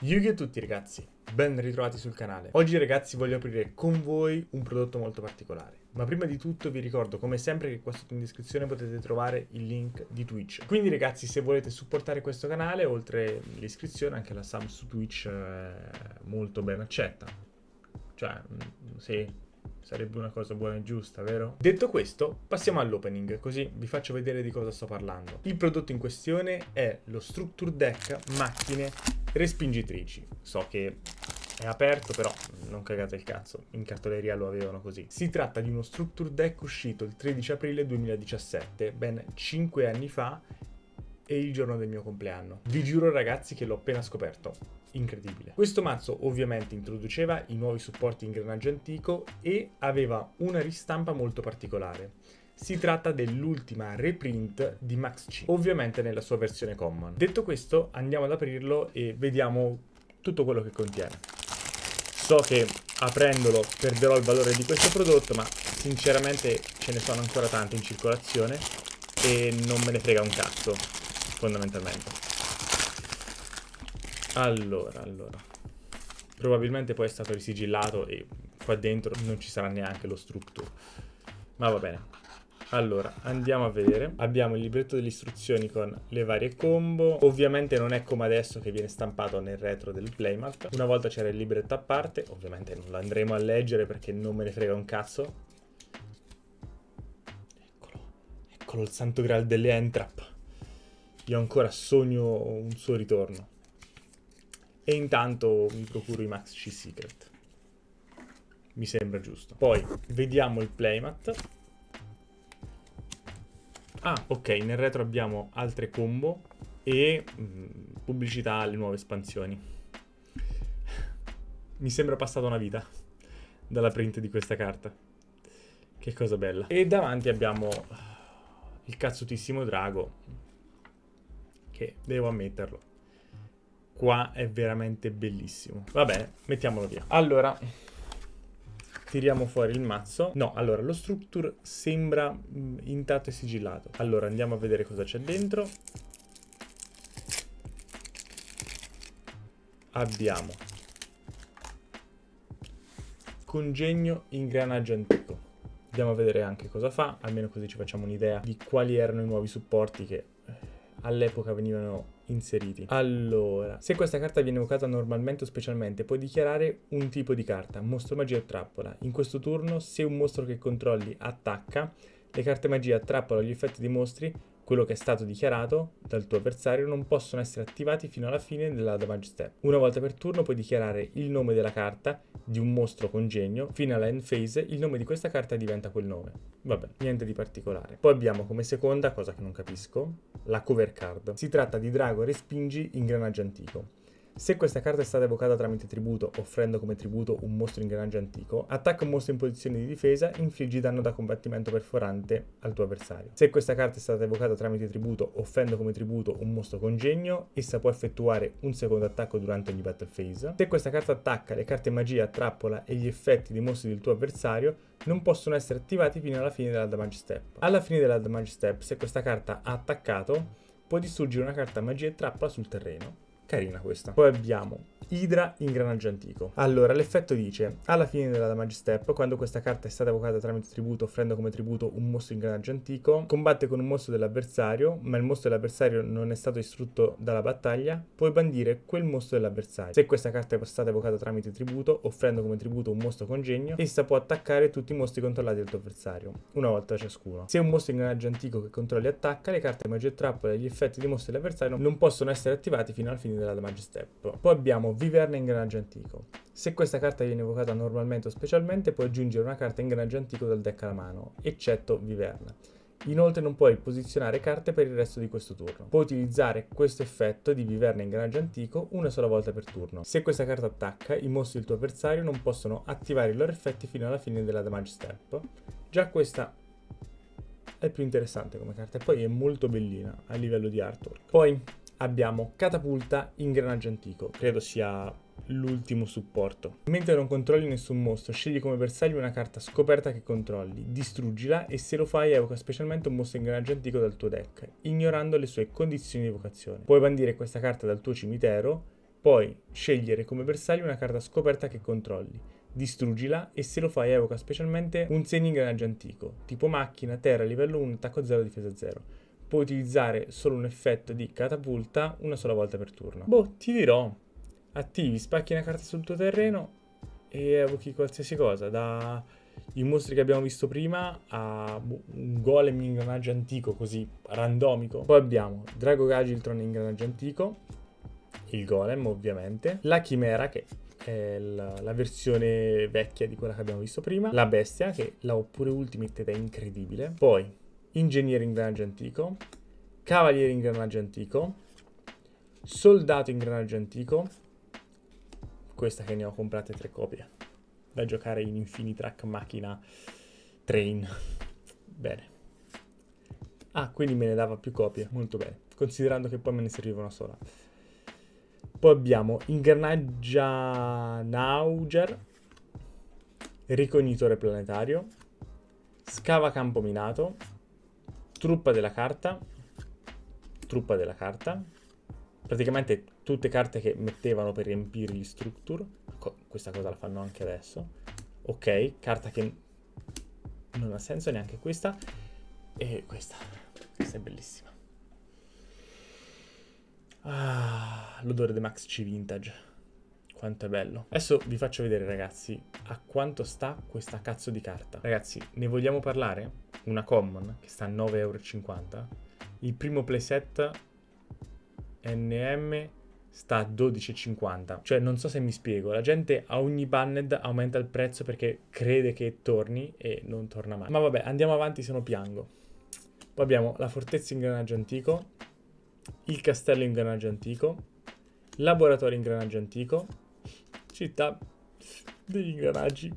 Yugi a tutti ragazzi, ben ritrovati sul canale. Oggi ragazzi voglio aprire con voi un prodotto molto particolare. Ma prima di tutto vi ricordo come sempre che qua sotto in descrizione potete trovare il link di Twitch. Quindi ragazzi se volete supportare questo canale, oltre l'iscrizione anche la sub su Twitch eh, è molto ben accetta. Cioè, mm, sì, sarebbe una cosa buona e giusta, vero? Detto questo, passiamo all'opening, così vi faccio vedere di cosa sto parlando. Il prodotto in questione è lo Structure Deck Macchine Respingitrici. So che è aperto, però non cagate il cazzo, in cartoleria lo avevano così. Si tratta di uno structure deck uscito il 13 aprile 2017, ben 5 anni fa e il giorno del mio compleanno. Vi giuro ragazzi che l'ho appena scoperto. Incredibile. Questo mazzo ovviamente introduceva i nuovi supporti in granaggio antico e aveva una ristampa molto particolare si tratta dell'ultima reprint di Max C, ovviamente nella sua versione common. Detto questo, andiamo ad aprirlo e vediamo tutto quello che contiene. So che aprendolo perderò il valore di questo prodotto, ma sinceramente ce ne sono ancora tante in circolazione e non me ne frega un cazzo, fondamentalmente. Allora, allora. Probabilmente poi è stato risigillato e qua dentro non ci sarà neanche lo structure. Ma va bene. Allora, andiamo a vedere. Abbiamo il libretto delle istruzioni con le varie combo. Ovviamente non è come adesso che viene stampato nel retro del playmat. Una volta c'era il libretto a parte, ovviamente non lo andremo a leggere perché non me ne frega un cazzo. Eccolo, eccolo il santo graal delle Entrap. Io ancora sogno un suo ritorno. E intanto mi procuro i Max C Secret. Mi sembra giusto. Poi vediamo il playmat Ah, ok, nel retro abbiamo altre combo e mh, mm, pubblicità alle nuove espansioni. Mi sembra passata una vita dalla print di questa carta. Che cosa bella. E davanti abbiamo eh, il cazzutissimo drago, che devo ammetterlo. Qua è veramente bellissimo. Va bene, mettiamolo via. Allora, tiriamo fuori il mazzo. No, allora lo structure sembra mm, intatto e sigillato. Allora andiamo a vedere cosa c'è dentro. Abbiamo congegno ingranaggio antico. Andiamo a vedere anche cosa fa, almeno così ci facciamo un'idea di quali erano i nuovi supporti che eh, all'epoca venivano inseriti. Allora, se questa carta viene evocata normalmente o specialmente, puoi dichiarare un tipo di carta, mostro magia o trappola. In questo turno, se un mostro che controlli attacca, le carte magia, trappola o gli effetti dei mostri quello che è stato dichiarato dal tuo avversario non possono essere attivati fino alla fine della damage step. Una volta per turno puoi dichiarare il nome della carta di un mostro congegno, fino alla end phase il nome di questa carta diventa quel nome. Vabbè, niente di particolare. Poi abbiamo come seconda, cosa che non capisco, la cover card. Si tratta di Drago Respingi Ingranaggio Antico. Se questa carta è stata evocata tramite tributo, offrendo come tributo un mostro in granaggio antico, attacca un mostro in posizione di difesa, infliggi danno da combattimento perforante al tuo avversario. Se questa carta è stata evocata tramite tributo, offrendo come tributo un mostro congegno, essa può effettuare un secondo attacco durante ogni battle phase. Se questa carta attacca, le carte magia, trappola e gli effetti dei mostri del tuo avversario non possono essere attivati fino alla fine della damage step. Alla fine della damage step, se questa carta ha attaccato, può distruggere una carta magia e trappola sul terreno. Carina questa. Poi abbiamo Idra ingranaggio antico. Allora, l'effetto dice, alla fine della Damage Step, quando questa carta è stata evocata tramite tributo, offrendo come tributo un mostro ingranaggio antico, combatte con un mostro dell'avversario, ma il mostro dell'avversario non è stato distrutto dalla battaglia, puoi bandire quel mostro dell'avversario. Se questa carta è stata evocata tramite tributo, offrendo come tributo un mostro congegno, essa può attaccare tutti i mostri controllati dal tuo avversario, una volta ciascuno. Se un mostro ingranaggio antico che controlli attacca, le carte Magic Trappola e gli effetti di mostro dell'avversario non possono essere attivati fino alla fine della damage step. Poi abbiamo Viverna Ingranaggio Antico. Se questa carta viene evocata normalmente o specialmente, puoi aggiungere una carta Ingranaggio Antico dal deck alla mano, eccetto Viverna. Inoltre non puoi posizionare carte per il resto di questo turno. Puoi utilizzare questo effetto di viverna ingranaggio antico una sola volta per turno. Se questa carta attacca, i mostri del tuo avversario non possono attivare i loro effetti fino alla fine della damage step. Già questa è più interessante come carta e poi è molto bellina a livello di artwork. Poi abbiamo catapulta, ingranaggio antico, credo sia l'ultimo supporto. Mentre non controlli nessun mostro, scegli come bersaglio una carta scoperta che controlli, distruggila e se lo fai evoca specialmente un mostro ingranaggio antico dal tuo deck, ignorando le sue condizioni di evocazione. Puoi bandire questa carta dal tuo cimitero, poi scegliere come bersaglio una carta scoperta che controlli, distruggila e se lo fai evoca specialmente un segno ingranaggio antico, tipo macchina, terra, livello 1, attacco 0, difesa 0 puoi utilizzare solo un effetto di catapulta una sola volta per turno. Boh, ti dirò, attivi, spacchi una carta sul tuo terreno e evochi qualsiasi cosa, da i mostri che abbiamo visto prima a boh, un golem ingranaggio antico così randomico. Poi abbiamo Drago Gagiltron ingranaggio antico, il golem ovviamente, la chimera che è la, la, versione vecchia di quella che abbiamo visto prima, la bestia che la ho pure ultimate ed è incredibile, poi Ingegnere ingranaggio antico, Cavaliere ingranaggio antico, Soldato ingranaggio antico, questa che ne ho comprate tre copie, da giocare in Infinitrack macchina train. bene. Ah, quindi me ne dava più copie, molto bene, considerando che poi me ne serviva una sola. Poi abbiamo ingranaggia Nauger, ricognitore planetario, scava campo minato, Truppa della carta. Truppa della carta. Praticamente tutte carte che mettevano per riempire gli structure. Co questa cosa la fanno anche adesso. Ok, carta che non ha senso neanche questa. E questa. Questa è bellissima. Ah, l'odore di Max C Vintage quanto è bello. Adesso vi faccio vedere ragazzi a quanto sta questa cazzo di carta. Ragazzi, ne vogliamo parlare? una common che sta a 9,50€. Il primo playset NM sta a 12,50. Cioè, non so se mi spiego, la gente a ogni banned aumenta il prezzo perché crede che torni e non torna mai. Ma vabbè, andiamo avanti se no piango. Poi abbiamo la fortezza ingranaggio antico, il castello ingranaggio antico, laboratorio ingranaggio antico, città degli ingranaggi.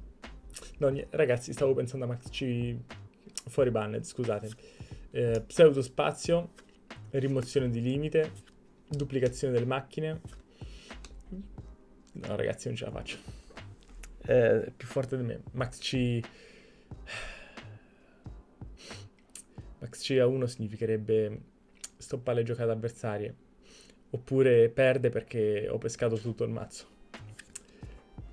No, ragazzi, stavo pensando a Max C fuori banned, scusate. Eh, pseudo spazio, rimozione di limite, duplicazione delle macchine. No, ragazzi, non ce la faccio. Eh, è più forte di me. Max C. Max C a 1 significherebbe stoppare le giocate avversarie. Oppure perde perché ho pescato tutto il mazzo.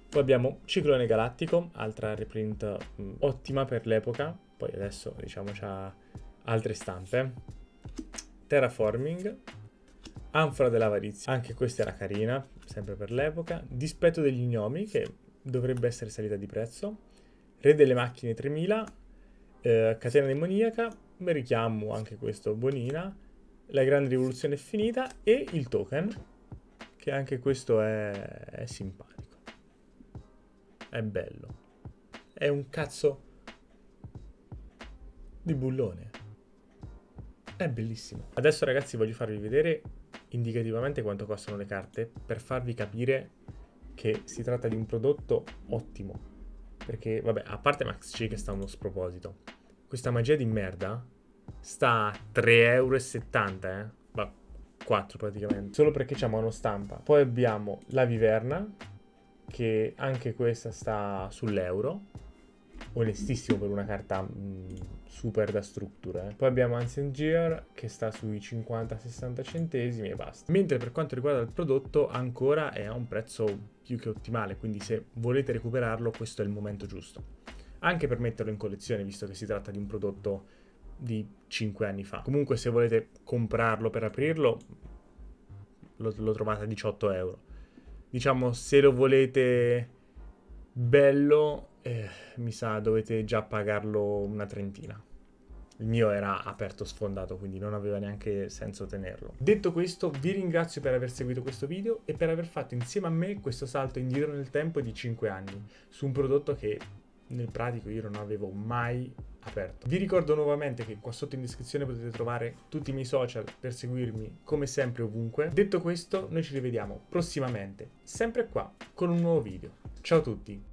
Poi abbiamo Ciclone Galattico, altra reprint mh, mm, ottima per l'epoca poi adesso diciamo c'ha altre stampe. Terraforming, Anfora dell'avarizia, anche questa era carina, sempre per l'epoca. Dispetto degli gnomi, che dovrebbe essere salita di prezzo. Re delle macchine 3000, eh, Catena demoniaca, richiamo anche questo bonina. La grande rivoluzione è finita e il token, che anche questo è, è simpatico. È bello. È un cazzo di bullone. È bellissimo. Adesso ragazzi voglio farvi vedere indicativamente quanto costano le carte per farvi capire che si tratta di un prodotto ottimo. Perché, vabbè, a parte Max C che sta uno sproposito, questa magia di merda sta a 3,70 euro, eh? 4 praticamente, solo perché c'è monostampa. Poi abbiamo la Viverna, che anche questa sta sull'euro, onestissimo per una carta mh, mm, super da struttura. Eh. Poi abbiamo Ancient Gear che sta sui 50-60 centesimi e basta. Mentre per quanto riguarda il prodotto ancora è a un prezzo più che ottimale, quindi se volete recuperarlo questo è il momento giusto. Anche per metterlo in collezione, visto che si tratta di un prodotto di 5 anni fa. Comunque se volete comprarlo per aprirlo lo, lo trovate a 18 euro. Diciamo se lo volete bello eh, mi sa dovete già pagarlo una trentina. Il mio era aperto sfondato, quindi non aveva neanche senso tenerlo. Detto questo, vi ringrazio per aver seguito questo video e per aver fatto insieme a me questo salto indietro nel tempo di 5 anni su un prodotto che nel pratico io non avevo mai aperto. Vi ricordo nuovamente che qua sotto in descrizione potete trovare tutti i miei social per seguirmi come sempre ovunque. Detto questo, noi ci rivediamo prossimamente, sempre qua, con un nuovo video. Ciao a tutti!